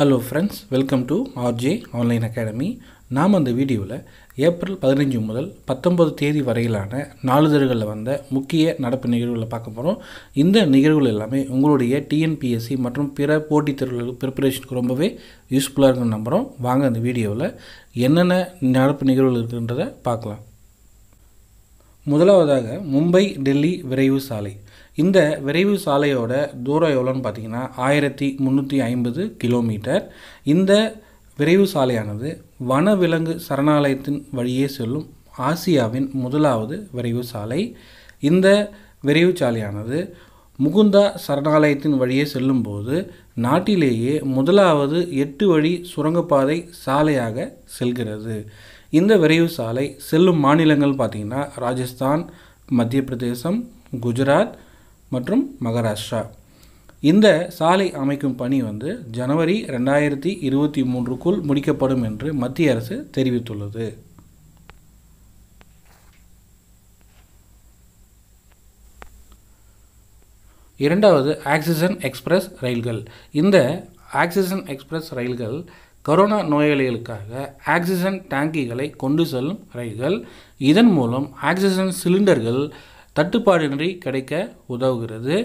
hello friends welcome to RJ online academy நாம் அந்த வீடியோவில் ஏப்ரல் பதினஞ்சு முதல் பத்தொம்பது தேதி வரையிலான நாளிதழ்களில் வந்த முக்கிய நடப்பு நிகழ்வுகளை பார்க்க போகிறோம் இந்த நிகழ்வுகள் எல்லாமே உங்களுடைய டிஎன்பிஎஸ்சி மற்றும் பிற போட்டித் தேர்வுகள் ப்ரிப்பரேஷனுக்கு ரொம்பவே யூஸ்ஃபுல்லாக இருக்குன்னு நம்புகிறோம் வாங்க அந்த வீடியோவில் என்னென்ன நடப்பு நிகழ்வுகள் இருக்குன்றதை பார்க்கலாம் முதலாவதாக மும்பை டெல்லி விரைவு சாலை இந்த விரைவு சாலையோட தூரம் எவ்வளோன்னு பார்த்தீங்கன்னா ஆயிரத்தி முந்நூற்றி ஐம்பது கிலோமீட்டர் இந்த விரைவு சாலையானது வனவிலங்கு சரணாலயத்தின் வழியே செல்லும் ஆசியாவின் முதலாவது விரைவு சாலை இந்த விரைவு சாலையானது முகுந்தா சரணாலயத்தின் வழியே செல்லும்போது நாட்டிலேயே முதலாவது எட்டு வழி சுரங்கப்பாதை சாலையாக செல்கிறது இந்த விரைவு சாலை செல்லும் மாநிலங்கள் பார்த்திங்கன்னா ராஜஸ்தான் மத்திய பிரதேசம் குஜராத் மற்றும் மகாராஷ்டிரா இந்த சாலை அமைக்கும் பணி வந்து ஜனவரி ரெண்டாயிரத்தி இருபத்தி மூன்றுக்குள் முடிக்கப்படும் என்று மத்திய அரசு தெரிவித்துள்ளது இரண்டாவது ஆக்சிஜன் எக்ஸ்பிரஸ் ரயில்கள் இந்த ஆக்சிஜன் எக்ஸ்பிரஸ் ரயில்கள் கரோனா நோயாளிகளுக்காக ஆக்சிஜன் டேங்கிகளை கொண்டு செல்லும் ரயில்கள் இதன் மூலம் ஆக்சிஜன் சிலிண்டர்கள் தட்டுப்பாடின்றி கிடைக்க உதவுகிறது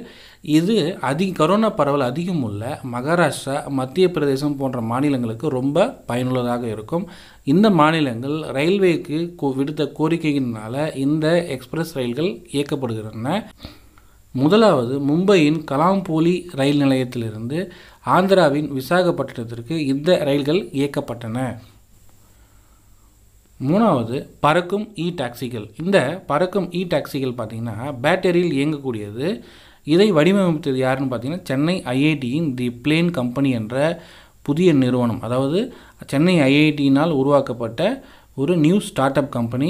இது அதிக கரோனா பரவல் அதிகம் உள்ள மகாராஷ்டிரா மத்திய பிரதேசம் போன்ற மாநிலங்களுக்கு ரொம்ப பயனுள்ளதாக இருக்கும் இந்த மாநிலங்கள் ரயில்வேக்கு விடுத்த கோரிக்கையினால் இந்த எக்ஸ்பிரஸ் ரயில்கள் இயக்கப்படுகின்றன முதலாவது மும்பையின் கலாம்போலி ரயில் நிலையத்திலிருந்து ஆந்திராவின் விசாகப்பட்டினத்திற்கு இந்த ரயில்கள் இயக்கப்பட்டன மூணாவது பறக்கும் இ டாக்ஸிகள் இந்த பறக்கும் இ டாக்ஸிகள் பார்த்திங்கன்னா பேட்டரியில் இயங்கக்கூடியது இதை வடிவமைத்தது யாருன்னு பார்த்தீங்கன்னா சென்னை ஐஐடியின் தி பிளேன் கம்பெனி என்ற புதிய நிறுவனம் அதாவது சென்னை ஐஐடியினால் உருவாக்கப்பட்ட ஒரு நியூ ஸ்டார்ட் அப் கம்பெனி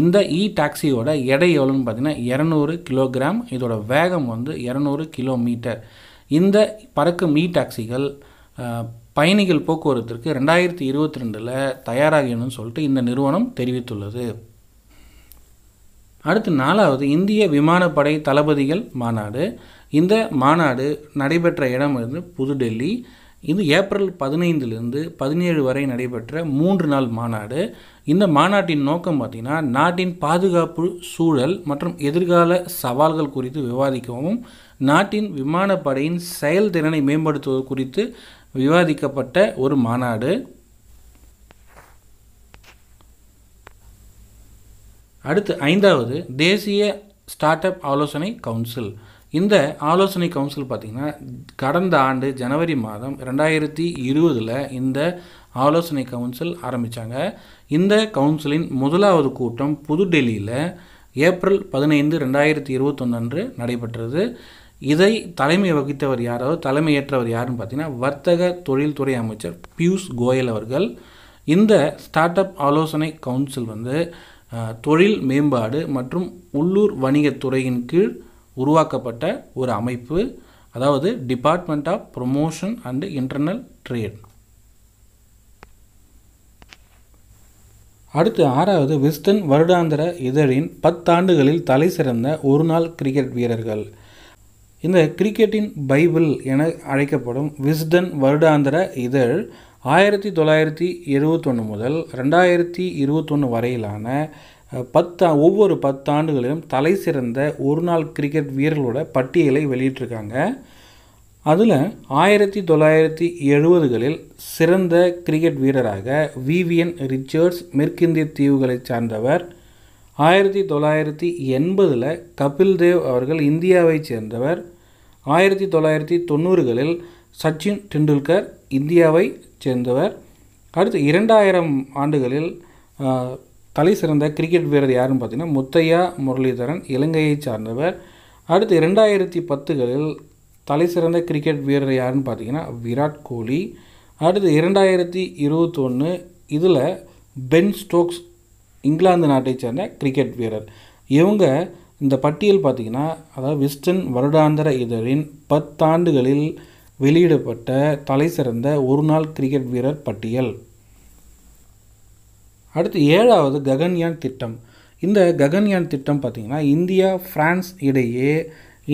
இந்த இ டாக்ஸியோட எடை எவ்வளோன்னு பார்த்தீங்கன்னா இரநூறு கிலோகிராம் இதோட வேகம் வந்து இரநூறு கிலோமீட்டர் இந்த பறக்கும் இ டாக்ஸிகள் பயணிகள் போக்குவரத்திற்கு ரெண்டாயிரத்தி இருபத்தி ரெண்டில் தயாராகணும்னு சொல்லிட்டு இந்த நிறுவனம் தெரிவித்துள்ளது அடுத்து நாலாவது இந்திய விமானப்படை தளபதிகள் மாநாடு இந்த மாநாடு நடைபெற்ற இடம் வந்து புதுடெல்லி இது ஏப்ரல் பதினைந்திலிருந்து பதினேழு வரை நடைபெற்ற மூன்று நாள் மாநாடு இந்த மாநாட்டின் நோக்கம் பார்த்திங்கன்னா நாட்டின் பாதுகாப்பு சூழல் மற்றும் எதிர்கால சவால்கள் குறித்து விவாதிக்கவும் நாட்டின் விமானப்படையின் செயல்திறனை மேம்படுத்துவது குறித்து விவாதிக்கப்பட்ட ஒரு மாநாடு அடுத்து ஐந்தாவது தேசிய ஸ்டார்ட் அப் ஆலோசனை கவுன்சில் இந்த ஆலோசனை கவுன்சில் பார்த்திங்கன்னா கடந்த ஆண்டு ஜனவரி மாதம் ரெண்டாயிரத்தி இருபதில் இந்த ஆலோசனை கவுன்சில் ஆரம்பித்தாங்க இந்த கவுன்சிலின் முதலாவது கூட்டம் புதுடெல்லியில் ஏப்ரல் பதினைந்து ரெண்டாயிரத்தி இருபத்தொன்னு அன்று நடைபெற்றது இதை தலைமை வகித்தவர் யாரோ தலைமையேற்றவர் யாருன்னு பார்த்தீங்கன்னா வர்த்தக தொழில்துறை அமைச்சர் பியூஷ் கோயல் அவர்கள் இந்த ஸ்டார்ட் அப் ஆலோசனை கவுன்சில் வந்து தொழில் மேம்பாடு மற்றும் உள்ளூர் வணிகத்துறையின் கீழ் உருவாக்கப்பட்ட ஒரு அமைப்பு அதாவது department of promotion and internal trade அடுத்து ஆறாவது விஸ்டன் வருடாந்திர இதழின் பத்தாண்டுகளில் தலை சிறந்த ஒரு நாள் கிரிக்கெட் வீரர்கள் இந்த கிரிக்கெட்டின் பைபிள் என அழைக்கப்படும் விஸ்டன் வருடாந்திர இதழ் ஆயிரத்தி தொள்ளாயிரத்தி எழுபத்தொன்று முதல் ரெண்டாயிரத்தி இருபத்தொன்று வரையிலான பத்தா ஒவ்வொரு பத்தாண்டுகளிலும் தலை சிறந்த ஒரு நாள் கிரிக்கெட் வீரர்களோட பட்டியலை வெளியிட்டிருக்காங்க அதில் ஆயிரத்தி தொள்ளாயிரத்தி எழுபதுகளில் சிறந்த கிரிக்கெட் வீரராக விவிஎன் ரிச்சர்ட்ஸ் மேற்கிந்திய தீவுகளை சார்ந்தவர் ஆயிரத்தி தொள்ளாயிரத்தி எண்பதில் கபில் தேவ் அவர்கள் இந்தியாவைச் சேர்ந்தவர் ஆயிரத்தி தொள்ளாயிரத்தி தொண்ணூறுகளில் சச்சின் டெண்டுல்கர் இந்தியாவை சேர்ந்தவர் அடுத்து இரண்டாயிரம் ஆண்டுகளில் தலை சிறந்த கிரிக்கெட் வீரர் யாருன்னு பார்த்தீங்கன்னா முத்தையா முரளிதரன் இலங்கையை சார்ந்தவர் அடுத்து இரண்டாயிரத்தி பத்துகளில் தலை சிறந்த கிரிக்கெட் வீரர் யாருன்னு பார்த்தீங்கன்னா விராட் கோலி அடுத்து இரண்டாயிரத்தி இருபத்தொன்று இதில் பென் ஸ்டோக்ஸ் இங்கிலாந்து நாட்டை சேர்ந்த கிரிக்கெட் வீரர் இவங்க இந்த பட்டியல் பார்த்திங்கன்னா அதாவது வெஸ்டர்ன் வருடாந்திர இதழின் பத்தாண்டுகளில் வெளியிடப்பட்ட தலைசிறந்த ஒரு நாள் கிரிக்கெட் வீரர் பட்டியல் அடுத்து ஏழாவது ககன்யான் திட்டம் இந்த ககன்யான் திட்டம் பார்த்திங்கன்னா இந்தியா ஃப்ரான்ஸ் இடையே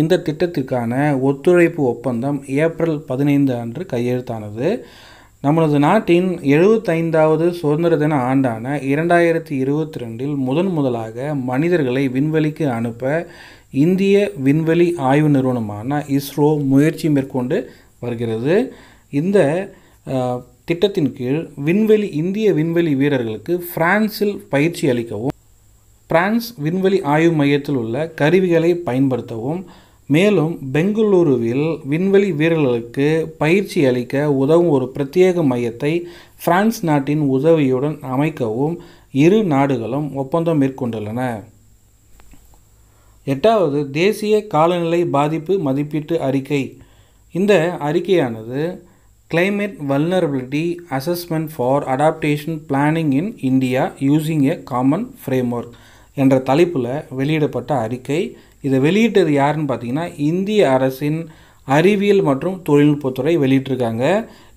இந்த திட்டத்திற்கான ஒத்துழைப்பு ஒப்பந்தம் ஏப்ரல் பதினைந்து அன்று கையெழுத்தானது நமது நாட்டின் எழுபத்தைந்தாவது சுதந்திர தின ஆண்டான இரண்டாயிரத்தி இருபத்தி ரெண்டில் முதன் முதலாக மனிதர்களை விண்வெளிக்கு அனுப்ப இந்திய விண்வெளி ஆய்வு நிறுவனமான இஸ்ரோ முயற்சி மேற்கொண்டு வருகிறது இந்த திட்டத்தின் கீழ் விண்வெளி இந்திய விண்வெளி வீரர்களுக்கு பிரான்சில் பயிற்சி அளிக்கவும் பிரான்ஸ் விண்வெளி ஆய்வு மையத்தில் உள்ள கருவிகளை பயன்படுத்தவும் மேலும் பெங்களூருவில் விண்வெளி வீரர்களுக்கு பயிற்சி அளிக்க உதவும் ஒரு பிரத்யேக மையத்தை பிரான்ஸ் நாட்டின் உதவியுடன் அமைக்கவும் இரு நாடுகளும் ஒப்பந்தம் மேற்கொண்டுள்ளன எட்டாவது தேசிய காலநிலை பாதிப்பு மதிப்பீட்டு அறிக்கை இந்த அறிக்கையானது climate vulnerability assessment for adaptation planning in India using a common framework என்ற தலைப்பில் வெளியிடப்பட்ட அறிக்கை இதை வெளியிட்டது யாருன்னு பார்த்தீங்கன்னா இந்திய அரசின் அறிவியல் மற்றும் தொழில்நுட்பத்துறை வெளியிட்டிருக்காங்க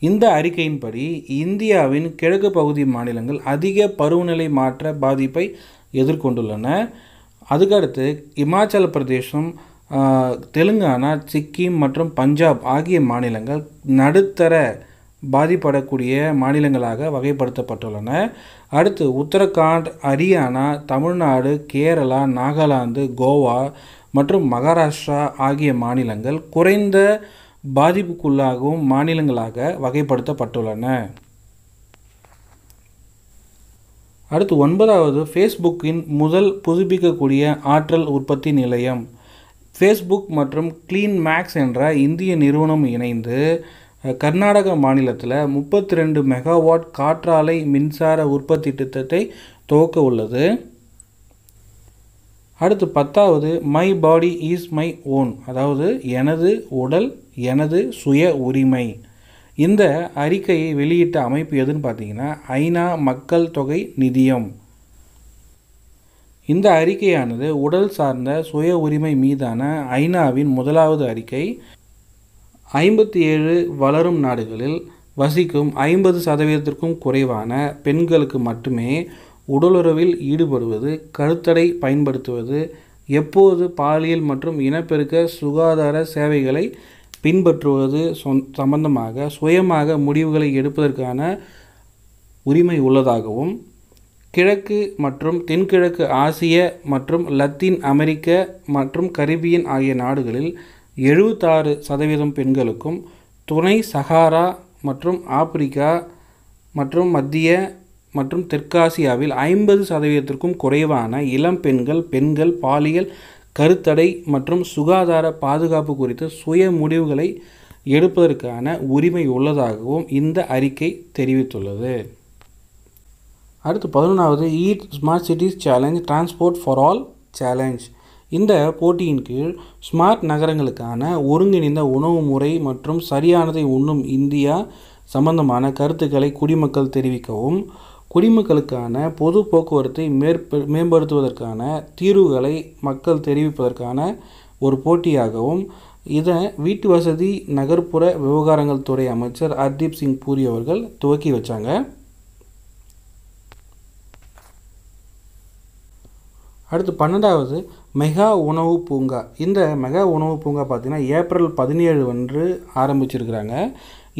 இந்த அறிக்கையின்படி இந்தியாவின் கிழக்கு பகுதி மாநிலங்கள் அதிக பருவநிலை மாற்ற பாதிப்பை எதிர்கொண்டுள்ளன அதுக்கடுத்து இமாச்சல பிரதேசம் தெலுங்கானா சிக்கிம் மற்றும் பஞ்சாப் ஆகிய மாநிலங்கள் நடுத்தர பாதிப்படக்கூடிய மாநிலங்களாக வகைப்படுத்தப்பட்டுள்ளன அடுத்து உத்தரகாண்ட் ஹரியானா தமிழ்நாடு கேரளா நாகாலாந்து கோவா மற்றும் மகாராஷ்டிரா ஆகிய மாநிலங்கள் குறைந்த பாதிப்புக்குள்ளாகும் மாநிலங்களாக வகைப்படுத்தப்பட்டுள்ளன அடுத்து ஒன்பதாவது ஃபேஸ்புக்கின் முதல் புதுப்பிக்கக்கூடிய ஆற்றல் உற்பத்தி நிலையம் ஃபேஸ்புக் மற்றும் கிளீன் மேக்ஸ் என்ற இந்திய நிறுவனம் இணைந்து கர்நாடக மாநிலத்தில் முப்பத்தி ரெண்டு மெகாவாட் காற்றாலை மின்சார உற்பத்தி திட்டத்தை துவக்க உள்ளது அடுத்து பத்தாவது my body is my own அதாவது எனது உடல் எனது சுய உரிமை இந்த அறிக்கையை வெளியிட்ட அமைப்பு எதுன்னு பார்த்தீங்கன்னா ஐநா மக்கள் தொகை நிதியம் இந்த அறிக்கையானது உடல் சார்ந்த சுய உரிமை மீதான ஐநாவின் முதலாவது அறிக்கை ஐம்பத்தி ஏழு வளரும் நாடுகளில் வசிக்கும் ஐம்பது சதவீதத்திற்கும் குறைவான பெண்களுக்கு மட்டுமே உடலுறவில் ஈடுபடுவது கருத்தடை பயன்படுத்துவது எப்போது பாலியல் மற்றும் இனப்பெருக்க சுகாதார சேவைகளை பின்பற்றுவது சம்பந்தமாக சுயமாக முடிவுகளை எடுப்பதற்கான உரிமை உள்ளதாகவும் கிழக்கு மற்றும் தென்கிழக்கு ஆசிய மற்றும் லத்தீன் அமெரிக்க மற்றும் கரிபியன் ஆகிய நாடுகளில் எழுபத்தாறு சதவீதம் பெண்களுக்கும் துணை சஹாரா மற்றும் ஆப்பிரிக்கா மற்றும் மத்திய மற்றும் தெற்காசியாவில் ஐம்பது சதவீதத்திற்கும் குறைவான இளம் பெண்கள் பெண்கள் பாலியல் கருத்தடை மற்றும் சுகாதார பாதுகாப்பு குறித்து சுய முடிவுகளை எடுப்பதற்கான உரிமை உள்ளதாகவும் இந்த அறிக்கை தெரிவித்துள்ளது அடுத்து பதினொன்றாவது eat smart cities challenge transport for all challenge இந்த போட்டியின் கீழ் ஸ்மார்ட் நகரங்களுக்கான ஒருங்கிணைந்த உணவு முறை மற்றும் சரியானதை உண்ணும் இந்தியா சம்பந்தமான கருத்துக்களை குடிமக்கள் தெரிவிக்கவும் குடிமக்களுக்கான பொது போக்குவரத்தை மேற்ப மேம்படுத்துவதற்கான தீர்வுகளை மக்கள் தெரிவிப்பதற்கான ஒரு போட்டியாகவும் இதை வீட்டு வசதி நகர்ப்புற விவகாரங்கள் துறை அமைச்சர் ஹர்தீப் சிங் பூரி அவர்கள் துவக்கி வச்சாங்க அடுத்து பன்னெண்டாவது மெகா உணவு பூங்கா இந்த மெகா உணவு பூங்கா பார்த்திங்கன்னா ஏப்ரல் பதினேழு அன்று ஆரம்பிச்சிருக்கிறாங்க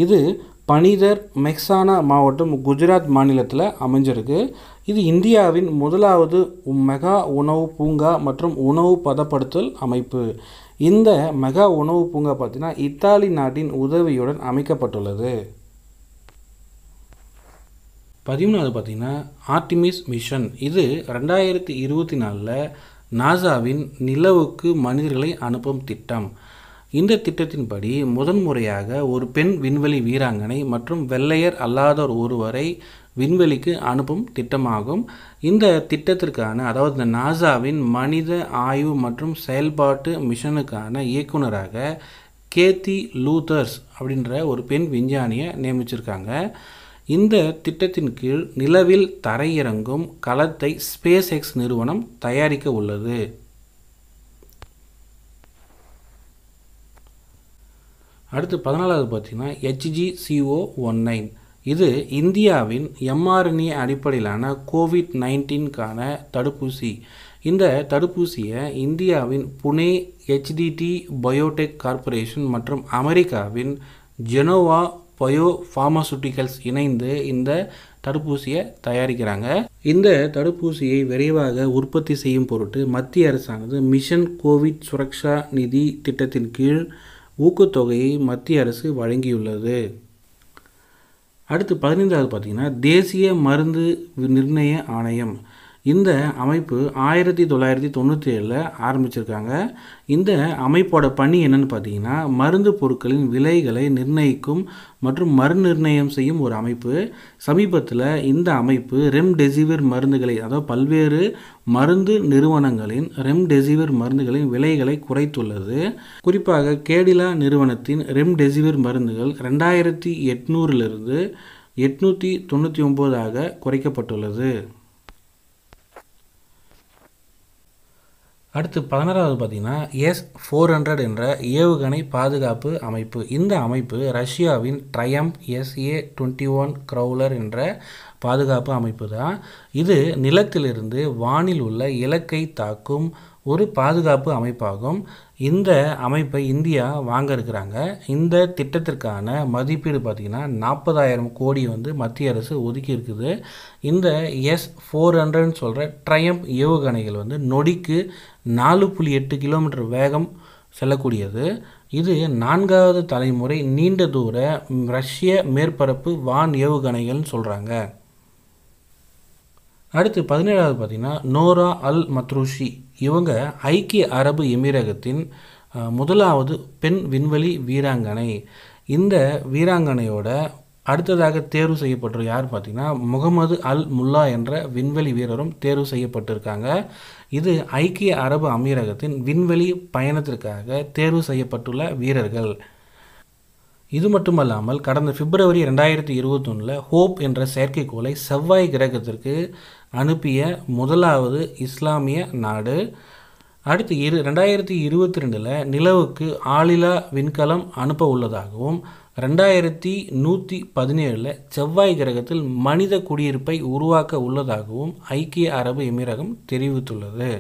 இது பனிதர் மெக்சானா மாவட்டம் குஜராத் மாநிலத்தில் அமைஞ்சிருக்கு இது இந்தியாவின் முதலாவது மெகா உணவு பூங்கா மற்றும் உணவு பதப்படுத்தல் அமைப்பு இந்த மெகா உணவு பூங்கா பார்த்திங்கன்னா இத்தாலி நாட்டின் உதவியுடன் அமைக்கப்பட்டுள்ளது பதிமூணாவது பார்த்திங்கன்னா ஆர்டிமிஸ் மிஷன் இது ரெண்டாயிரத்தி இருபத்தி நாலில் நாசாவின் நிலவுக்கு மனிதர்களை அனுப்பும் திட்டம் இந்த திட்டத்தின்படி முதன்முறையாக ஒரு பெண் விண்வெளி வீராங்கனை மற்றும் வெள்ளையர் அல்லாதோர் ஒருவரை விண்வெளிக்கு அனுப்பும் திட்டமாகும் இந்த திட்டத்திற்கான அதாவது இந்த நாசாவின் மனித ஆய்வு மற்றும் செயல்பாட்டு மிஷனுக்கான இயக்குநராக கேத்தி லூதர்ஸ் அப்படின்ற ஒரு பெண் விஞ்ஞானியை நியமிச்சிருக்காங்க இந்த திட்டத்தின் கீழ் நிலவில் தரையிறங்கும் களத்தை ஸ்பேஸ் எக்ஸ் நிறுவனம் தயாரிக்க உள்ளது அடுத்து பதினாலாவது பார்த்தீங்கன்னா ஹெச்ஜி சிஓ ஒன் நைன் இது இந்தியாவின் எம்ஆர்என்ஏ அடிப்படையிலான கோவிட் நைன்டீன்கான தடுப்பூசி இந்த தடுப்பூசியை இந்தியாவின் புனே ஹெச்டிடி பயோடெக் கார்பரேஷன் மற்றும் அமெரிக்காவின் ஜெனோவா பயோ ஃபார்மாசூட்டிக்கல்ஸ் இணைந்து இந்த தடுப்பூசியை தயாரிக்கிறாங்க இந்த தடுப்பூசியை விரைவாக உற்பத்தி செய்யும் பொருட்டு மத்திய அரசானது மிஷன் கோவிட் சுரக்ஷா நிதி திட்டத்தின் கீழ் ஊக்கத்தொகையை மத்திய அரசு வழங்கியுள்ளது அடுத்து பதினைந்தாவது பார்த்திங்கன்னா தேசிய மருந்து நிர்ணய ஆணையம் இந்த அமைப்பு ஆயிரத்தி தொள்ளாயிரத்தி தொண்ணூற்றி ஏழில் ஆரம்பிச்சிருக்காங்க இந்த அமைப்போட பணி என்னென்னு பார்த்தீங்கன்னா மருந்து பொருட்களின் விலைகளை நிர்ணயிக்கும் மற்றும் நிர்ணயம் செய்யும் ஒரு அமைப்பு சமீபத்தில் இந்த அமைப்பு ரெம்டெசிவிர் மருந்துகளை அதாவது பல்வேறு மருந்து நிறுவனங்களின் ரெம்டெசிவிர் மருந்துகளின் விலைகளை குறைத்துள்ளது குறிப்பாக கேடிலா நிறுவனத்தின் ரெம்டெசிவிர் மருந்துகள் ரெண்டாயிரத்தி எட்நூறிலிருந்து எட்நூற்றி தொண்ணூற்றி ஒம்போதாக குறைக்கப்பட்டுள்ளது அடுத்து பதினாறாவது பார்த்திங்கன்னா எஸ் ஃபோர் ஹண்ட்ரட் என்ற ஏவுகணை பாதுகாப்பு அமைப்பு இந்த அமைப்பு ரஷ்யாவின் Triumf SA twenty one Growler என்ற பாதுகாப்பு அமைப்பு தான் இது நிலத்திலிருந்து வானில் உள்ள இலக்கை தாக்கும் ஒரு பாதுகாப்பு அமைப்பாகும் இந்த அமைப்பை இந்தியா வாங்க இருக்கிறாங்க இந்த திட்டத்திற்கான மதிப்பீடு பார்த்திங்கன்னா நாற்பதாயிரம் கோடி வந்து மத்திய அரசு ஒதுக்கி இருக்குது இந்த எஸ் ஃபோர் ஹண்ட்ரட்னு சொல்கிற ட்ரையம் ஏவுகணைகள் வந்து நொடிக்கு நாலு புள்ளி எட்டு கிலோமீட்டர் வேகம் செல்லக்கூடியது இது நான்காவது தலைமுறை நீண்ட தூர ரஷ்ய மேற்பரப்பு வான் ஏவுகணைகள்னு சொல்கிறாங்க அடுத்து பதினேழாவது பார்த்திங்கன்னா நோரா அல் மத்ரூஷி இவங்க ஐக்கிய அரபு எமிரகத்தின் முதலாவது பெண் விண்வெளி வீராங்கனை இந்த வீராங்கனையோட அடுத்ததாக தேர்வு செய்யப்பட்ட யார் பார்த்திங்கன்னா முகமது அல் முல்லா என்ற விண்வெளி வீரரும் தேர்வு செய்யப்பட்டிருக்காங்க இது ஐக்கிய அரபு அமீரகத்தின் விண்வெளி பயணத்திற்காக தேர்வு செய்யப்பட்டுள்ள வீரர்கள் இது மட்டுமல்லாமல் கடந்த பிப்ரவரி ரெண்டாயிரத்தி இருபத்தொன்னில் ஹோப் என்ற செயற்கைக்கோளை செவ்வாய் கிரகத்திற்கு அனுப்பிய முதலாவது இஸ்லாமிய நாடு அடுத்து இரு ரெண்டாயிரத்தி இருபத்தி ரெண்டில் நிலவுக்கு ஆளிலா விண்கலம் அனுப்ப உள்ளதாகவும் ரெண்டாயிரத்தி நூற்றி பதினேழில் செவ்வாய் கிரகத்தில் மனித குடியிருப்பை உருவாக்க உள்ளதாகவும் ஐக்கிய அரபு எமிரகம் தெரிவித்துள்ளது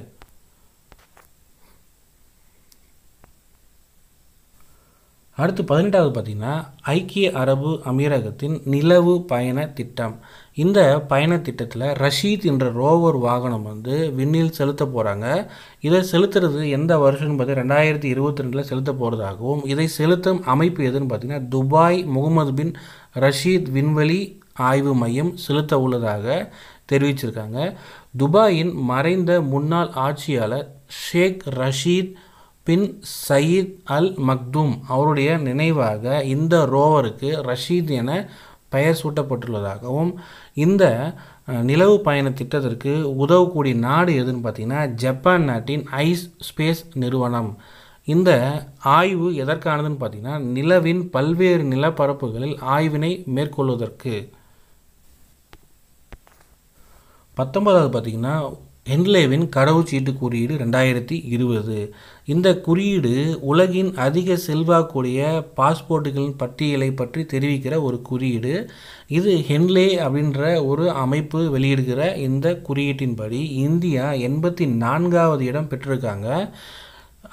அடுத்து பதினெட்டாவது பார்த்திங்கன்னா ஐக்கிய அரபு அமீரகத்தின் நிலவு பயண திட்டம் இந்த பயண திட்டத்தில் ரஷீத் என்ற ரோவர் வாகனம் வந்து விண்ணில் செலுத்த போகிறாங்க இதை செலுத்துறது எந்த வருஷம்னு பார்த்து ரெண்டாயிரத்தி இருபத்தி ரெண்டில் செலுத்த போகிறதாகவும் இதை செலுத்தும் அமைப்பு எதுன்னு பார்த்திங்கன்னா துபாய் முகமது பின் ரஷீத் விண்வெளி ஆய்வு மையம் செலுத்த உள்ளதாக தெரிவிச்சிருக்காங்க துபாயின் மறைந்த முன்னாள் ஆட்சியாளர் Sheikh Rashid bin Saeed Al Maktoum அவருடைய நினைவாக இந்த ரோவருக்கு ரஷீத் என பெயர் சூட்டப்பட்டுள்ளதாகவும் இந்த நிலவு பயண திட்டத்திற்கு உதவக்கூடிய நாடு எதுன்னு பார்த்தீங்கன்னா ஜப்பான் நாட்டின் ஐஸ் ஸ்பேஸ் நிறுவனம் இந்த ஆய்வு எதற்கானதுன்னு பார்த்தீங்கன்னா நிலவின் பல்வேறு நிலப்பரப்புகளில் ஆய்வினை மேற்கொள்வதற்கு பத்தொன்பதாவது பார்த்திங்கன்னா என்லேவின் கடவுச்சீட்டு குறியீடு ரெண்டாயிரத்தி இருபது இந்த குறியீடு உலகின் அதிக செல்வாக்குடைய பாஸ்போர்ட்டுகளின் பட்டியலை பற்றி தெரிவிக்கிற ஒரு குறியீடு இது ஹென்லே அப்படின்ற ஒரு அமைப்பு வெளியிடுகிற இந்த குறியீட்டின்படி இந்தியா எண்பத்தி நான்காவது இடம் பெற்றிருக்காங்க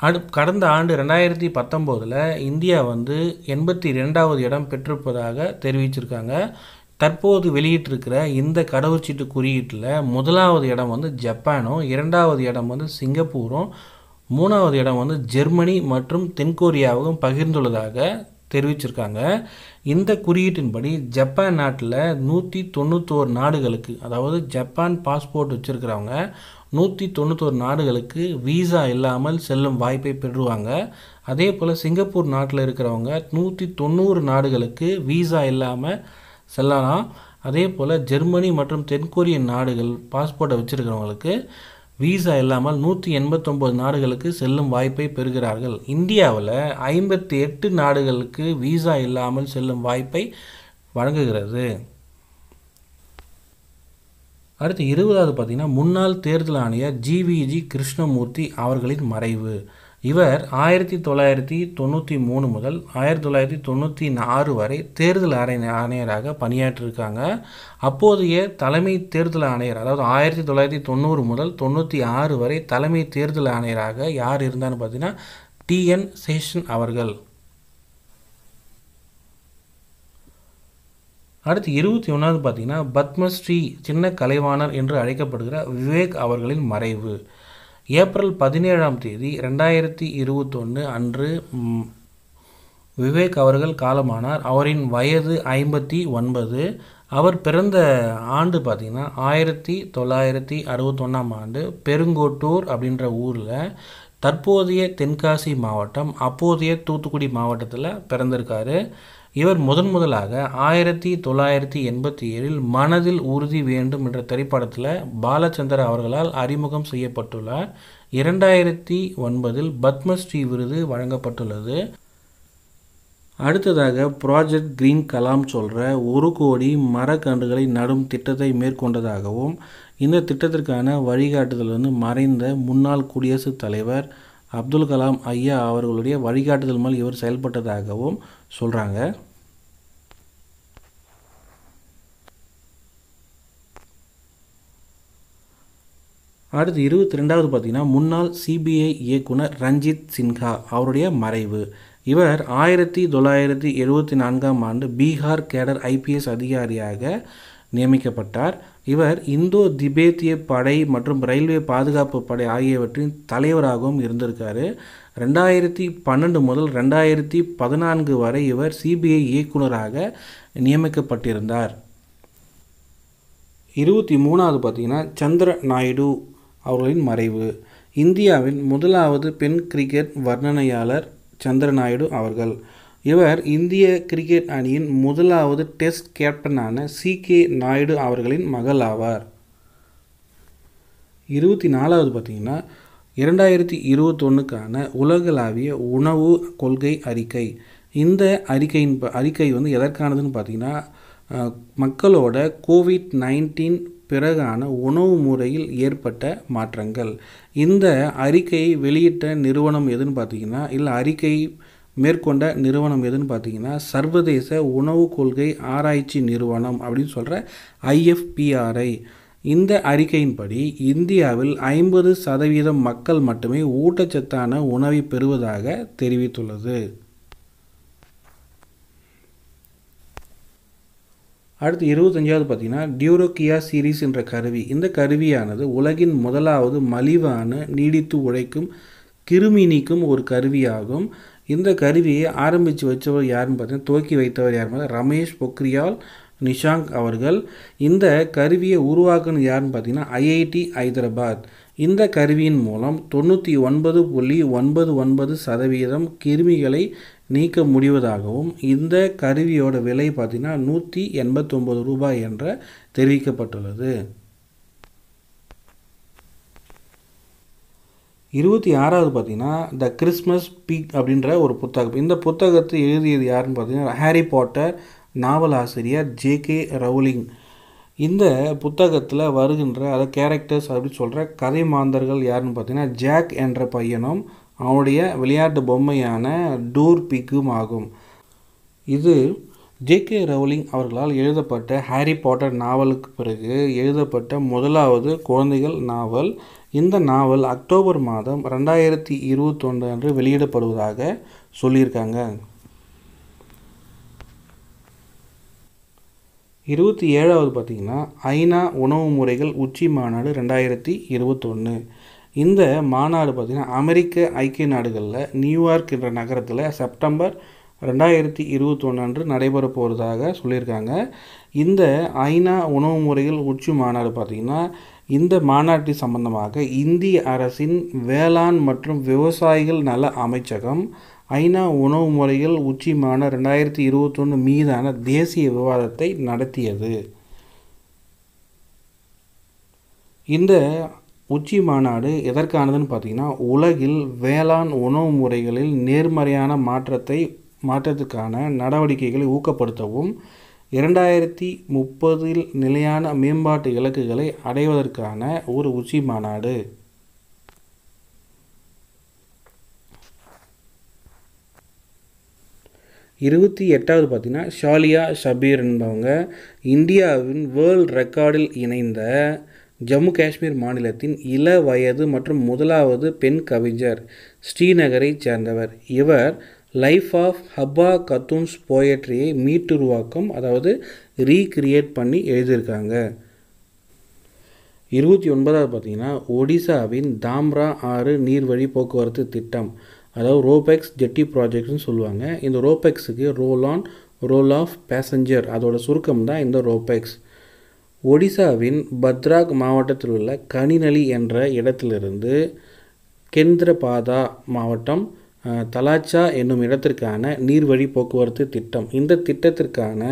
அடு கடந்த ஆண்டு ரெண்டாயிரத்தி பத்தொம்போதில் இந்தியா வந்து எண்பத்தி ரெண்டாவது இடம் பெற்றிருப்பதாக தெரிவிச்சிருக்காங்க தற்போது வெளியிட்டிருக்கிற இந்த கடவுச்சீட்டு குறியீட்டில் முதலாவது இடம் வந்து ஜப்பானும் இரண்டாவது இடம் வந்து சிங்கப்பூரும் மூணாவது இடம் வந்து ஜெர்மனி மற்றும் தென்கொரியாவும் பகிர்ந்துள்ளதாக தெரிவிச்சிருக்காங்க இந்த குறியீட்டின்படி ஜப்பான் நாட்டில் நூற்றி தொண்ணூத்தோரு நாடுகளுக்கு அதாவது ஜப்பான் பாஸ்போர்ட் வச்சுருக்கிறவங்க நூற்றி தொண்ணூத்தோரு நாடுகளுக்கு வீசா இல்லாமல் செல்லும் வாய்ப்பை பெறுவாங்க அதே போல் சிங்கப்பூர் நாட்டில் இருக்கிறவங்க நூற்றி தொண்ணூறு நாடுகளுக்கு வீசா இல்லாமல் செல்லலாம் அதே போல் ஜெர்மனி மற்றும் தென்கொரிய நாடுகள் பாஸ்போர்ட்டை வச்சுருக்கிறவங்களுக்கு வீசா இல்லாமல் நூற்றி எண்பத்தொம்போது நாடுகளுக்கு செல்லும் வாய்ப்பை பெறுகிறார்கள் இந்தியாவில் ஐம்பத்தி எட்டு நாடுகளுக்கு வீசா இல்லாமல் செல்லும் வாய்ப்பை வழங்குகிறது அடுத்து இருபதாவது பார்த்திங்கன்னா முன்னாள் தேர்தல் ஆணையர் ஜிவிஜி கிருஷ்ணமூர்த்தி அவர்களின் மறைவு இவர் ஆயிரத்தி தொள்ளாயிரத்தி தொண்ணூற்றி மூணு முதல் ஆயிரத்தி தொள்ளாயிரத்தி தொண்ணூற்றி ஆறு வரை தேர்தல் ஆணை ஆணையராக பணியாற்றிருக்காங்க அப்போதைய தலைமை தேர்தல் ஆணையர் அதாவது ஆயிரத்தி தொள்ளாயிரத்தி தொண்ணூறு முதல் தொண்ணூற்றி ஆறு வரை தலைமை தேர்தல் ஆணையராக யார் இருந்தான்னு பார்த்தீங்கன்னா டிஎன் சேஷன் அவர்கள் அடுத்து இருபத்தி ஒன்றாவது பார்த்தீங்கன்னா பத்மஸ்ரீ சின்ன கலைவாணர் என்று அழைக்கப்படுகிற விவேக் அவர்களின் மறைவு ஏப்ரல் பதினேழாம் தேதி ரெண்டாயிரத்தி இருபத்தொன்று அன்று விவேக் அவர்கள் காலமானார் அவரின் வயது ஐம்பத்தி ஒன்பது அவர் பிறந்த ஆண்டு பார்த்திங்கன்னா ஆயிரத்தி தொள்ளாயிரத்தி அறுபத்தொன்னாம் ஆண்டு பெருங்கோட்டூர் அப்படின்ற ஊரில் தற்போதைய தென்காசி மாவட்டம் அப்போதைய தூத்துக்குடி மாவட்டத்தில் பிறந்திருக்காரு இவர் முதன் முதலாக ஆயிரத்தி தொள்ளாயிரத்தி எண்பத்தி ஏழில் மனதில் உறுதி வேண்டும் என்ற திரைப்படத்தில் பாலச்சந்தர் அவர்களால் அறிமுகம் செய்யப்பட்டுள்ளார் இரண்டாயிரத்தி ஒன்பதில் பத்மஸ்ரீ விருது வழங்கப்பட்டுள்ளது அடுத்ததாக ப்ராஜெக்ட் கிரீன் கலாம் சொல்கிற ஒரு கோடி மரக்கன்றுகளை நடும் திட்டத்தை மேற்கொண்டதாகவும் இந்த திட்டத்திற்கான வழிகாட்டுதல் வந்து மறைந்த முன்னாள் குடியரசுத் தலைவர் அப்துல் கலாம் ஐயா அவர்களுடைய வழிகாட்டுதல் மேல் இவர் செயல்பட்டதாகவும் சொல்கிறாங்க அடுத்து இருபத்தி ரெண்டாவது பார்த்தீங்கன்னா முன்னாள் சிபிஐ இயக்குனர் ரஞ்சித் சின்ஹா அவருடைய மறைவு இவர் ஆயிரத்தி தொள்ளாயிரத்தி எழுபத்தி நான்காம் ஆண்டு பீகார் கேடர் ஐபிஎஸ் அதிகாரியாக நியமிக்கப்பட்டார் இவர் இந்தோ திபேத்திய படை மற்றும் ரயில்வே பாதுகாப்பு படை ஆகியவற்றின் தலைவராகவும் இருந்திருக்காரு ரெண்டாயிரத்தி பன்னெண்டு முதல் ரெண்டாயிரத்தி பதினான்கு வரை இவர் சிபிஐ இயக்குநராக நியமிக்கப்பட்டிருந்தார் இருபத்தி மூணாவது பார்த்திங்கன்னா சந்திர நாயுடு அவர்களின் மறைவு இந்தியாவின் முதலாவது பெண் கிரிக்கெட் வர்ணனையாளர் சந்திர நாயுடு அவர்கள் இவர் இந்திய கிரிக்கெட் அணியின் முதலாவது டெஸ்ட் கேப்டனான சி கே நாயுடு அவர்களின் மகள் ஆவார் இருபத்தி நாலாவது பார்த்திங்கன்னா இரண்டாயிரத்தி இருபத்தொன்னுக்கான உலகளாவிய உணவு கொள்கை அறிக்கை இந்த அறிக்கையின் அறிக்கை வந்து எதற்கானதுன்னு பார்த்திங்கன்னா மக்களோட கோவிட் நைன்டீன் பிறகான உணவு முறையில் ஏற்பட்ட மாற்றங்கள் இந்த அறிக்கையை வெளியிட்ட நிறுவனம் எதுன்னு பார்த்திங்கன்னா இல்லை அறிக்கை மேற்கொண்ட நிறுவனம் எதுன்னு பார்த்தீங்கன்னா சர்வதேச உணவு கொள்கை ஆராய்ச்சி நிறுவனம் அப்படின்னு சொல்கிற ஐஎஃப்பிஆர்ஐ இந்த அறிக்கையின்படி இந்தியாவில் ஐம்பது சதவீதம் மக்கள் மட்டுமே ஊட்டச்சத்தான உணவை பெறுவதாக தெரிவித்துள்ளது அடுத்து இருபத்தஞ்சாவது பார்த்தீங்கன்னா டியூரோக்கியா சீரீஸ் என்ற கருவி இந்த கருவியானது உலகின் முதலாவது மலிவான நீடித்து உழைக்கும் கிருமி நீக்கும் ஒரு கருவியாகும் இந்த கருவியை ஆரம்பித்து வச்சவர் யாருன்னு பார்த்தீங்கன்னா துவக்கி வைத்தவர் யார் ரமேஷ் பொக்ரியால் நிஷாங்க் அவர்கள் இந்த கருவியை உருவாக்குனது யாருன்னு பார்த்தீங்கன்னா ஐஐடி ஹைதராபாத் இந்த கருவியின் மூலம் தொண்ணூற்றி ஒன்பது புள்ளி ஒன்பது ஒன்பது சதவீதம் கிருமிகளை நீக்க முடிவதாகவும் இந்த கருவியோட விலை பார்த்திங்கன்னா நூற்றி எண்பத்தொம்பது ரூபாய் என்ற தெரிவிக்கப்பட்டுள்ளது இருபத்தி ஆறாவது பார்த்திங்கன்னா த கிறிஸ்மஸ் பீக் அப்படின்ற ஒரு புத்தகம் இந்த புத்தகத்தை எழுதியது யாருன்னு பார்த்தீங்கன்னா ஹாரி பாட்டர் நாவலாசிரியர் ஜே கே ரவுலிங் இந்த புத்தகத்தில் வருகின்ற அத கேரக்டர்ஸ் அப்படின்னு சொல்கிற கதை மாந்தர்கள் யாருன்னு பார்த்தீங்கன்னா ஜாக் என்ற பையனும் அவனுடைய விளையாட்டு பொம்மையான டூர் பிக்கும் ஆகும் இது ஜே கே ரவுலிங் அவர்களால் எழுதப்பட்ட ஹாரி பாட்டர் நாவலுக்கு பிறகு எழுதப்பட்ட முதலாவது குழந்தைகள் நாவல் இந்த நாவல் அக்டோபர் மாதம் ரெண்டாயிரத்தி இருபத்தொன்று அன்று வெளியிடப்படுவதாக சொல்லியிருக்காங்க இருபத்தி ஏழாவது பார்த்திங்கன்னா ஐநா உணவு முறைகள் உச்சி மாநாடு ரெண்டாயிரத்தி இருபத்தொன்று இந்த மாநாடு பார்த்திங்கன்னா அமெரிக்க ஐக்கிய நாடுகளில் நியூயார்க் என்ற நகரத்தில் செப்டம்பர் ரெண்டாயிரத்தி இருபத்தொன்று அன்று நடைபெற போகிறதாக சொல்லியிருக்காங்க இந்த ஐநா உணவு முறைகள் உச்சி மாநாடு பார்த்திங்கன்னா இந்த மாநாட்டை சம்பந்தமாக இந்திய அரசின் வேளாண் மற்றும் விவசாயிகள் நல அமைச்சகம் ஐநா உணவு முறைகள் உச்சி மாநாடு ரெண்டாயிரத்தி இருபத்தொன்று மீதான தேசிய விவாதத்தை நடத்தியது இந்த உச்சி மாநாடு எதற்கானதுன்னு பார்த்திங்கன்னா உலகில் வேளாண் உணவு முறைகளில் நேர்மறையான மாற்றத்தை மாற்றத்துக்கான நடவடிக்கைகளை ஊக்கப்படுத்தவும் இரண்டாயிரத்தி முப்பதில் நிலையான மேம்பாட்டு இலக்குகளை அடைவதற்கான ஒரு உச்சி மாநாடு இருபத்தி எட்டாவது பார்த்திங்கன்னா ஷாலியா ஷபீர் என்பவங்க இந்தியாவின் வேர்ல்ட் ரெக்கார்டில் இணைந்த ஜம்மு காஷ்மீர் மாநிலத்தின் இள வயது மற்றும் முதலாவது பெண் கவிஞர் ஸ்ரீநகரை சேர்ந்தவர் இவர் லைஃப் ஆஃப் ஹப்பா கத்தூன்ஸ் போயட்ரியை மீட்டுருவாக்கம் அதாவது ரீக்ரியேட் பண்ணி எழுதியிருக்காங்க இருபத்தி ஒன்பதாவது பார்த்திங்கன்னா ஒடிசாவின் தாம்ரா ஆறு நீர்வழி போக்குவரத்து திட்டம் அதாவது ரோபெக்ஸ் ஜெட்டி ப்ராஜெக்ட்னு சொல்லுவாங்க இந்த ரோபெக்ஸுக்கு roll on roll off passenger அதோட சுருக்கம் தான் இந்த ரோபெக்ஸ் ஒடிசாவின் பத்ராக் மாவட்டத்தில் உள்ள கனிநலி என்ற இடத்திலிருந்து கேந்திரபாதா மாவட்டம் தலாச்சா என்னும் இடத்திற்கான நீர்வழி போக்குவரத்து திட்டம் இந்த திட்டத்திற்கான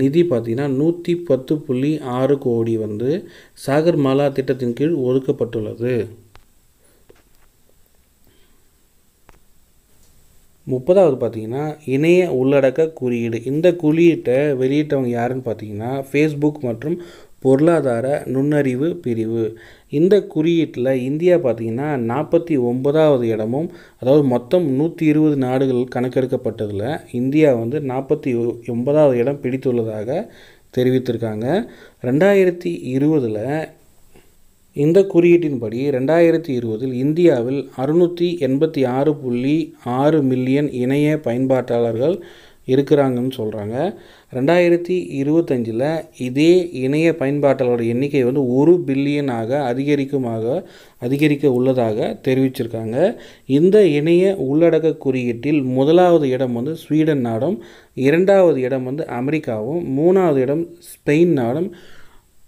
நிதி பார்த்திங்கன்னா நூற்றி பத்து புள்ளி ஆறு கோடி வந்து சாகர்மாலா திட்டத்தின் கீழ் ஒதுக்கப்பட்டுள்ளது முப்பதாவது பார்த்தீங்கன்னா இணைய உள்ளடக்க குறியீடு இந்த குறியீட்டை வெளியிட்டவங்க யாருன்னு பார்த்தீங்கன்னா ஃபேஸ்புக் மற்றும் பொருளாதார நுண்ணறிவு பிரிவு இந்த குறியீட்டில் இந்தியா பார்த்திங்கன்னா நாற்பத்தி ஒன்பதாவது இடமும் அதாவது மொத்தம் நூற்றி இருபது நாடுகள் கணக்கெடுக்கப்பட்டதில் இந்தியா வந்து நாற்பத்தி ஒன்பதாவது இடம் பிடித்துள்ளதாக தெரிவித்திருக்காங்க ரெண்டாயிரத்தி இருபதில் இந்த குறியீட்டின்படி ரெண்டாயிரத்தி இருபதில் இந்தியாவில் அறுநூற்றி எண்பத்தி ஆறு புள்ளி ஆறு மில்லியன் இணைய பயன்பாட்டாளர்கள் இருக்கிறாங்கன்னு சொல்கிறாங்க ரெண்டாயிரத்தி இருபத்தஞ்சில் இதே இணைய பயன்பாட்டாளருடைய எண்ணிக்கை வந்து ஒரு பில்லியனாக அதிகரிக்குமாக அதிகரிக்க உள்ளதாக தெரிவிச்சிருக்காங்க இந்த இணைய உள்ளடக்க குறியீட்டில் முதலாவது இடம் வந்து ஸ்வீடன் நாடும் இரண்டாவது இடம் வந்து அமெரிக்காவும் மூணாவது இடம் ஸ்பெயின் நாடும்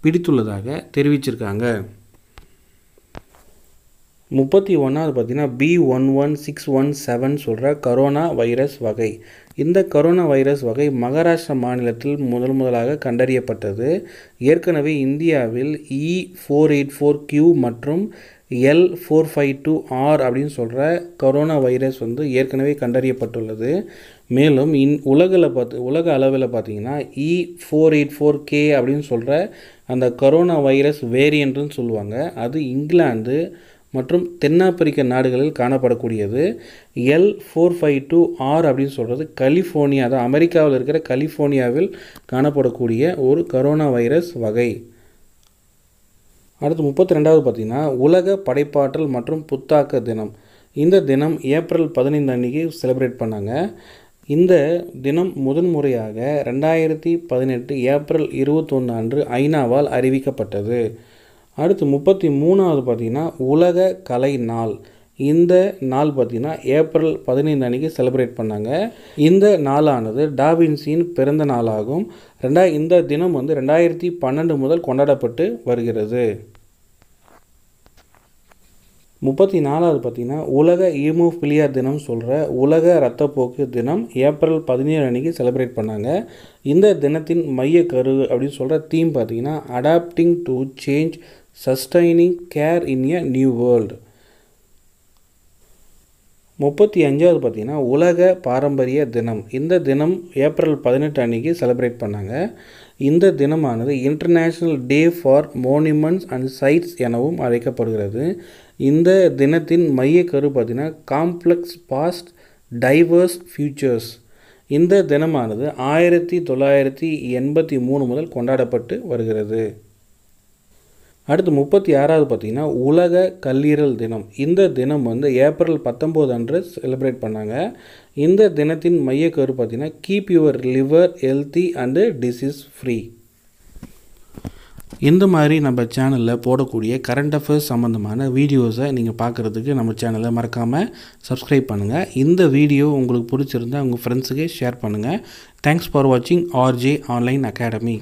பிடித்துள்ளதாக தெரிவிச்சிருக்காங்க முப்பத்தி ஒன்றாவது பார்த்தீங்கன்னா B one one six one seven சொல்கிற கரோனா வைரஸ் வகை இந்த கரோனா வைரஸ் வகை மகாராஷ்டிரா மாநிலத்தில் முதல் முதலாக கண்டறியப்பட்டது ஏற்கனவே இந்தியாவில் E four eight four Q மற்றும் L four five two R அப்படின்னு சொல்கிற கரோனா வைரஸ் வந்து ஏற்கனவே கண்டறியப்பட்டுள்ளது மேலும் இன் உலகில் பார்த்து உலக அளவில் பார்த்திங்கன்னா E e four eight four K அப்படின்னு சொல்கிற அந்த கரோனா வைரஸ் வேரியண்ட்டுன்னு சொல்லுவாங்க அது இங்கிலாந்து மற்றும் தென்னாப்பிரிக்க நாடுகளில் காணப்படக்கூடியது L four five two R அப்படின்னு சொல்கிறது கலிஃபோர்னியா தான் அமெரிக்காவில் இருக்கிற கலிஃபோர்னியாவில் காணப்படக்கூடிய ஒரு கரோனா வைரஸ் வகை அடுத்து முப்பத்தி ரெண்டாவது பார்த்திங்கன்னா உலக படைப்பாற்றல் மற்றும் புத்தாக்க தினம் இந்த தினம் ஏப்ரல் பதினைந்து அன்றைக்கி செலிப்ரேட் பண்ணாங்க இந்த தினம் முதன்முறையாக ரெண்டாயிரத்தி பதினெட்டு ஏப்ரல் இருபத்தொன்று அன்று ஐநாவால் அறிவிக்கப்பட்டது அடுத்து முப்பத்தி மூணாவது பார்த்திங்கன்னா உலக கலை நாள் இந்த நாள் பார்த்திங்கன்னா ஏப்ரல் பதினைந்து அன்றைக்கி செலிப்ரேட் பண்ணாங்க இந்த நாளானது டாவின்சியின் பிறந்த நாளாகும் ரெண்டா இந்த தினம் வந்து ரெண்டாயிரத்தி பன்னெண்டு முதல் கொண்டாடப்பட்டு வருகிறது முப்பத்தி நாலாவது பார்த்திங்கன்னா உலக ஈமோஃபிலியா தினம் சொல்கிற உலக ரத்தப்போக்கு தினம் ஏப்ரல் பதினேழு அன்றைக்கி செலிப்ரேட் பண்ணாங்க இந்த தினத்தின் மைய கரு அப்படின்னு சொல்கிற தீம் பார்த்திங்கன்னா adapting to change sustaining care in a new world முப்பத்தி அஞ்சாவது பார்த்தீங்கன்னா உலக பாரம்பரிய தினம் இந்த தினம் ஏப்ரல் பதினெட்டு அன்றைக்கி செலிப்ரேட் பண்ணாங்க இந்த தினமானது international day for monuments and sites எனவும் அழைக்கப்படுகிறது இந்த தினத்தின் மைய கரு பார்த்திங்கன்னா காம்ப்ளெக்ஸ் பாஸ்ட் டைவர்ஸ் ஃபியூச்சர்ஸ் இந்த தினமானது ஆயிரத்தி தொள்ளாயிரத்தி எண்பத்தி மூணு முதல் கொண்டாடப்பட்டு வருகிறது அடுத்து முப்பத்தி ஆறாவது பார்த்தீங்கன்னா உலக கல்லீரல் தினம் இந்த தினம் வந்து ஏப்ரல் பத்தொம்போது அன்று செலிப்ரேட் பண்ணாங்க இந்த தினத்தின் மையக்கரு பார்த்தீங்கன்னா keep your liver healthy and disease free இந்த மாதிரி நம்ம சேனலில் போடக்கூடிய கரண்ட் அஃபேர்ஸ் சம்மந்தமான வீடியோஸை நீங்கள் பார்க்குறதுக்கு நம்ம சேனலை மறக்காமல் சப்ஸ்கிரைப் பண்ணுங்கள் இந்த வீடியோ உங்களுக்கு பிடிச்சிருந்தால் உங்கள் ஃப்ரெண்ட்ஸுக்கே ஷேர் பண்ணுங்கள் தேங்க்ஸ் ஃபார் வாட்சிங் ஆர்ஜே ஆன்லைன் அகாடமி